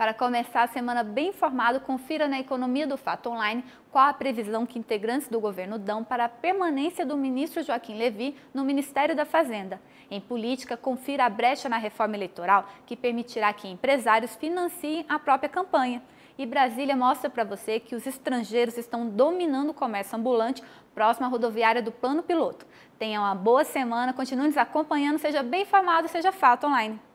Para começar a semana bem informado, confira na Economia do Fato Online qual a previsão que integrantes do governo dão para a permanência do ministro Joaquim Levi no Ministério da Fazenda. Em política, confira a brecha na reforma eleitoral que permitirá que empresários financiem a própria campanha. E Brasília mostra para você que os estrangeiros estão dominando o comércio ambulante próximo à rodoviária do Plano Piloto. Tenha uma boa semana, continue nos acompanhando, seja bem informado, seja Fato Online.